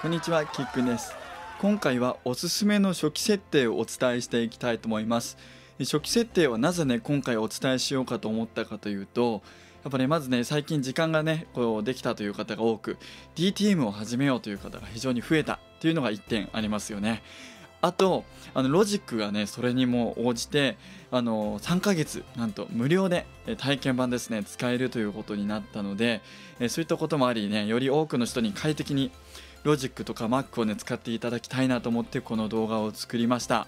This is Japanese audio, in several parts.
こんにちはキックンです今回はおすすめの初期設定をお伝えしていきたいと思います初期設定はなぜね今回お伝えしようかと思ったかというとやっぱねまずね最近時間がねこうできたという方が多く DTM を始めようという方が非常に増えたというのが1点ありますよねあとあのロジックがねそれにも応じてあの3ヶ月なんと無料で体験版ですね使えるということになったのでそういったこともありねより多くの人に快適にロジックとか Mac をね使っていただきたいなと思ってこの動画を作りました。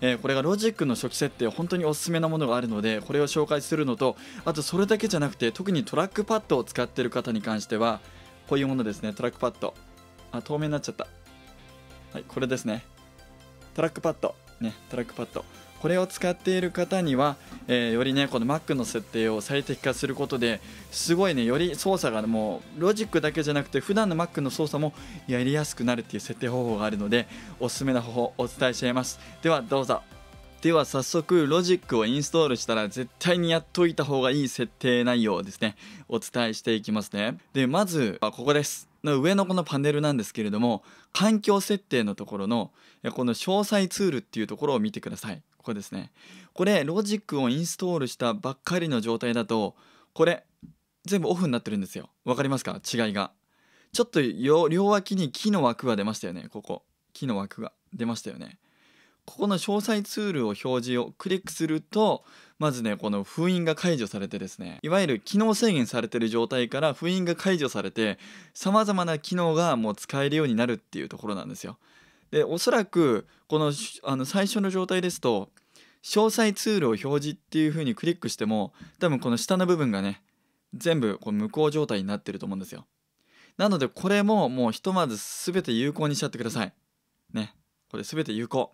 えこれがロジックの初期設定本当におすすめなものがあるのでこれを紹介するのとあとそれだけじゃなくて特にトラックパッドを使ってる方に関してはこういうものですねトラックパッドあ透明になっちゃったはいこれですねトラックパッドねトラックパッドこれを使っている方には、えー、よりねこの Mac の設定を最適化することですごいねより操作がもうロジックだけじゃなくて普段の Mac の操作もやりやすくなるっていう設定方法があるのでおすすめな方法をお伝えしちゃいますではどうぞでは早速ロジックをインストールしたら絶対にやっといた方がいい設定内容ですねお伝えしていきますねでまずはここですの上のこのパネルなんですけれども環境設定のところのこの詳細ツールっていうところを見てくださいこれですねこれロジックをインストールしたばっかりの状態だとこれ全部オフになってるんですよわかりますか違いがちょっと両脇に木の枠が出ましたよねここ木の枠が出ましたよねここの詳細ツールを表示をクリックするとまずねこの封印が解除されてですねいわゆる機能制限されてる状態から封印が解除されてさまざまな機能がもう使えるようになるっていうところなんですよでおそらくこのあの最初の状態ですと詳細ツールを表示っていう風にクリックしても多分この下の部分がね全部こう無効状態になってると思うんですよなのでこれももうひとまず全て有効にしちゃってくださいねこれ全て有効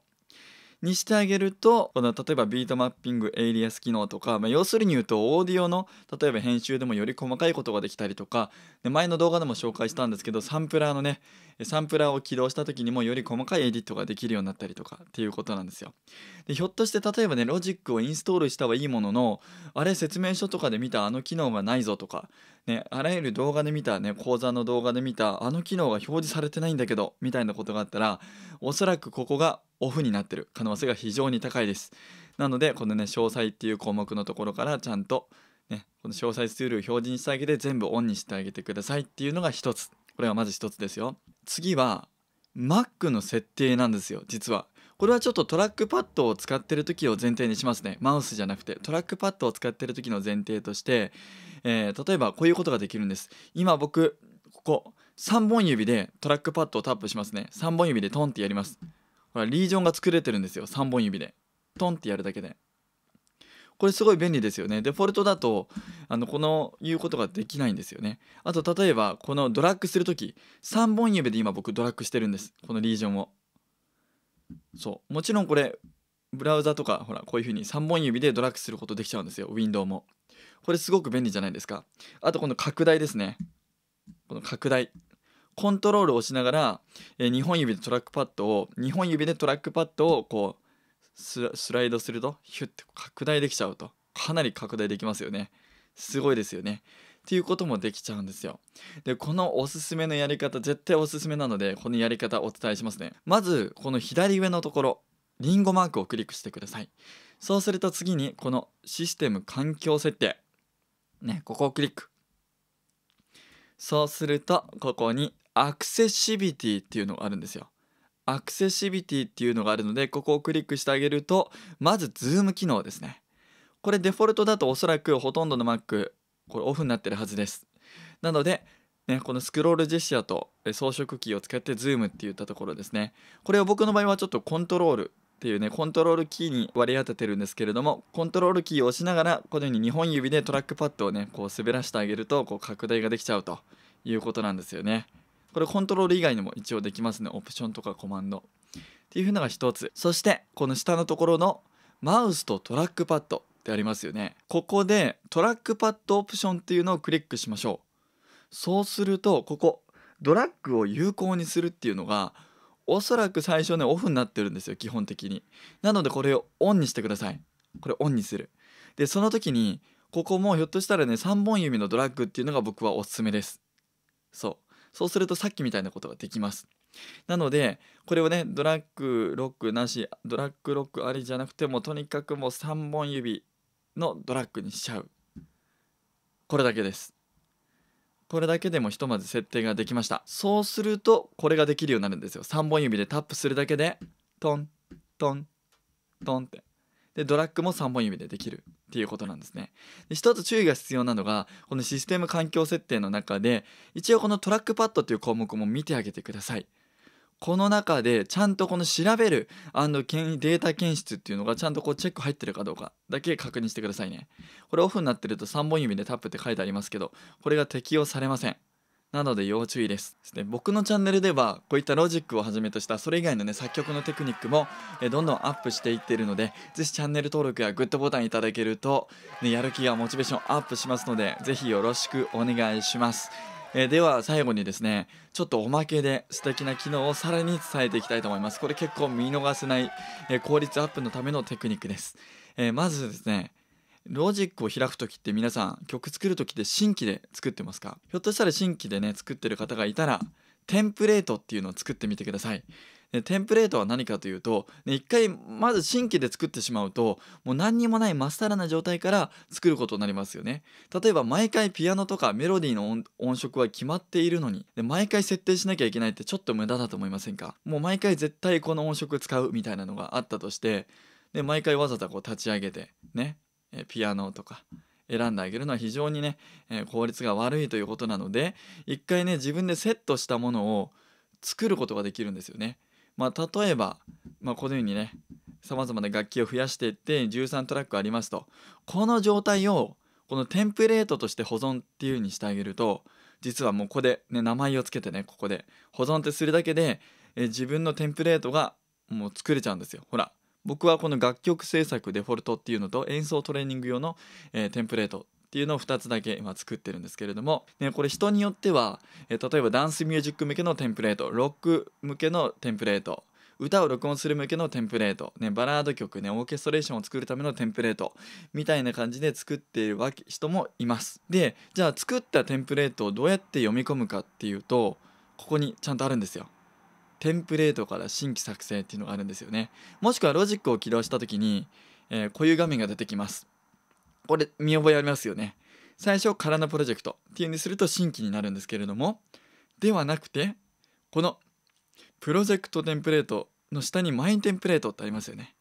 にしてあげるとこの例えばビートマッピングエイリアス機能とか、まあ、要するに言うとオーディオの例えば編集でもより細かいことができたりとか前の動画でも紹介したんですけどサンプラーのねサンプラーを起動した時にもより細かいエディットができるようになったりとかっていうことなんですよでひょっとして例えばねロジックをインストールしたはいいもののあれ説明書とかで見たあの機能がないぞとかねあらゆる動画で見たね講座の動画で見たあの機能が表示されてないんだけどみたいなことがあったらおそらくここがオフになってる可能性が非常に高いですなのでこのね詳細っていう項目のところからちゃんとね、この詳細ツールを表示にしてあげて全部オンにしてあげてくださいっていうのが一つこれはまず一つですよ次は Mac の設定なんですよ実はこれはちょっとトラックパッドを使ってる時を前提にしますねマウスじゃなくてトラックパッドを使ってる時の前提として、えー、例えばこういうことができるんです今僕ここ3本指でトラックパッドをタップしますね3本指でトンってやりますほらリージョンが作れてるんですよ3本指でトンってやるだけでこれすごい便利ですよねデフォルトだとあのこの言うことができないんですよねあと例えばこのドラッグする時3本指で今僕ドラッグしてるんですこのリージョンをそうもちろんこれブラウザとかほらこういう風に3本指でドラッグすることできちゃうんですよウィンドウもこれすごく便利じゃないですかあとこの拡大ですねこの拡大コントロールを押しながら、えー、2本指でトラックパッドを2本指でトラックパッドをこうスライドするとヒュッて拡大できちゃうとかなり拡大できますよねすごいですよねっていうこともできちゃうんですよでこのおすすめのやり方絶対おすすめなのでこのやり方お伝えしますねまずこの左上のところリンゴマークをクリックしてくださいそうすると次にこのシステム環境設定ねここをクリックそうするとここにアクセシビティっていうのがあるんですよアクセシビティっていうのがあるのでここをクリックしてあげるとまずズーム機能ですねこれデフォルトだとおそらくほとんどの Mac これオフになってるはずですなので、ね、このスクロールジェスチャーと装飾キーを使ってズームって言ったところですねこれを僕の場合はちょっとコントロールっていうねコントロールキーに割り当ててるんですけれどもコントロールキーを押しながらこのように2本指でトラックパッドをねこう滑らしてあげるとこう拡大ができちゃうということなんですよねこれコントロール以外にも一応できますねオプションとかコマンドっていう風のが一つそしてこの下のところのマウスとトラックパッドってありますよねここでトラックパッドオプションっていうのをクリックしましょうそうするとここドラッグを有効にするっていうのがおそらく最初ねオフになってるんですよ基本的になのでこれをオンにしてくださいこれオンにするでその時にここもひょっとしたらね3本指のドラッグっていうのが僕はおすすめですそうそうするとさっきみたいなことができますなのでこれをねドラッグロックなしドラッグロックありじゃなくてもとにかくもう3本指のドラッグにしちゃうこれだけですこれだけでもひとまず設定ができましたそうするとこれができるようになるんですよ3本指でタップするだけでトントントンってでドラッグも3本指でできるっていうことなんですね。で一つ注意が必要なのがこのシステム環境設定の中で一応このトラックパッドっていう項目も見てあげてください。この中でちゃんとこの調べるデータ検出っていうのがちゃんとこうチェック入ってるかどうかだけ確認してくださいね。これオフになってると3本指でタップって書いてありますけどこれが適用されません。なので要注意です。で僕のチャンネルではこういったロジックをはじめとしたそれ以外のね作曲のテクニックもえどんどんアップしていっているのでぜひチャンネル登録やグッドボタンいただけると、ね、やる気やモチベーションアップしますのでぜひよろしくお願いします。えでは最後にですねちょっとおまけで素敵な機能をさらに伝えていきたいと思いますこれ結構見逃せない、え効率アップのためのテクニックです、えー、まずですねロジックを開く時って皆さん曲作る時って新規で作ってますかひょっとしたら新規でね作ってる方がいたらテンプレートっていうのを作ってみてください。でテンプレートは何かというと、ね、一回まず新規で作ってしまうともう何にもないまっさらな状態から作ることになりますよね例えば毎回ピアノとかメロディーの音色は決まっているのにで毎回設定しなきゃいけないってちょっと無駄だと思いませんかもう毎回絶対この音色使うみたいなのがあったとしてで毎回わざとこう立ち上げてねえピアノとか選んであげるのは非常にね、え効率が悪いということなので一回ね自分でセットしたものを作ることができるんですよね。まあ、例えば、まあ、このようにねさまざまな楽器を増やしていって13トラックありますとこの状態をこのテンプレートとして保存っていう風にしてあげると実はもうここで、ね、名前を付けてねここで保存ってするだけでえ自分のテンプレートがもう作れちゃうんですよほら僕はこの楽曲制作デフォルトっていうのと演奏トレーニング用の、えー、テンプレートっていうのを2つだけ今作ってるんですけれども、ね、これ人によっては、えー、例えばダンスミュージック向けのテンプレートロック向けのテンプレート歌を録音する向けのテンプレート、ね、バラード曲、ね、オーケストレーションを作るためのテンプレートみたいな感じで作っているわけ人もいます。でじゃあ作ったテンプレートをどうやって読み込むかっていうとここにちゃんとあるんですよ。テンプレートから新規作成っていうのがあるんですよねもしくはロジックを起動した時に、えー、こういう画面が出てきますこれ見覚えありますよね最初空のプロジェクトっていうんですると新規になるんですけれどもではなくてこのプロジェクトテンプレートの下にマインテンプレートってありますよね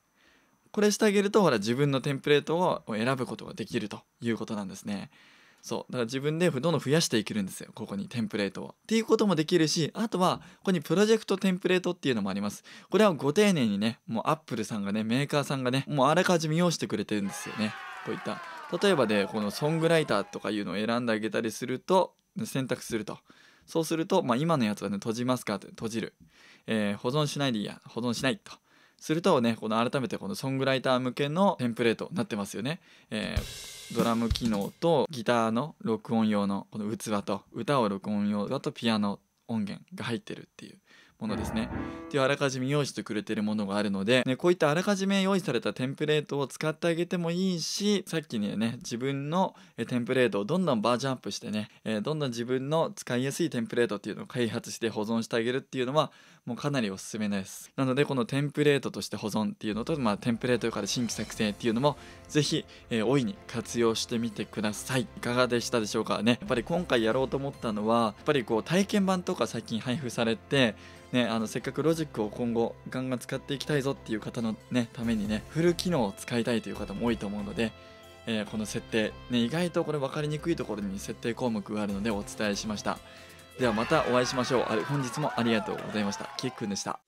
これしてあげるとほら自分のテンプレートを選ぶことができるということなんですねそうだから自分でどんどん増やしていけるんですよここにテンプレートを。っていうこともできるしあとはここにプロジェクトテンプレートっていうのもありますこれはご丁寧にねもうアップルさんがねメーカーさんがねもうあらかじめ用意してくれてるんですよねこういった例えばで、ね、このソングライターとかいうのを選んであげたりすると選択するとそうすると、まあ、今のやつはね閉じますかって閉じる、えー、保存しないでいいや保存しないとするとねこの改めてこのソングライター向けのテンプレートになってますよね、えー、ドラム機能とギターの録音用のこの器と歌を録音用だとピアノ音源が入ってるっていうものですねっていうあらかじめ用意してくれてるものがあるので、ね、こういったあらかじめ用意されたテンプレートを使ってあげてもいいしさっきにね自分のテンプレートをどんどんバージョンアップしてね、えー、どんどん自分の使いやすいテンプレートっていうのを開発して保存してあげるっていうのはもうかなりおすすめですなのでこのテンプレートとして保存っていうのと、まあ、テンプレートから新規作成っていうのも是非、えー、大いに活用してみてくださいいかがでしたでしょうかねやっぱり今回やろうと思ったのはやっぱりこう体験版とか最近配布されてね、あのせっかくロジックを今後ガンガン使っていきたいぞっていう方の、ね、ためにねフル機能を使いたいという方も多いと思うので、えー、この設定、ね、意外とこれ分かりにくいところに設定項目があるのでお伝えしましたではまたお会いしましょうあれ本日もありがとうございましたキックンでした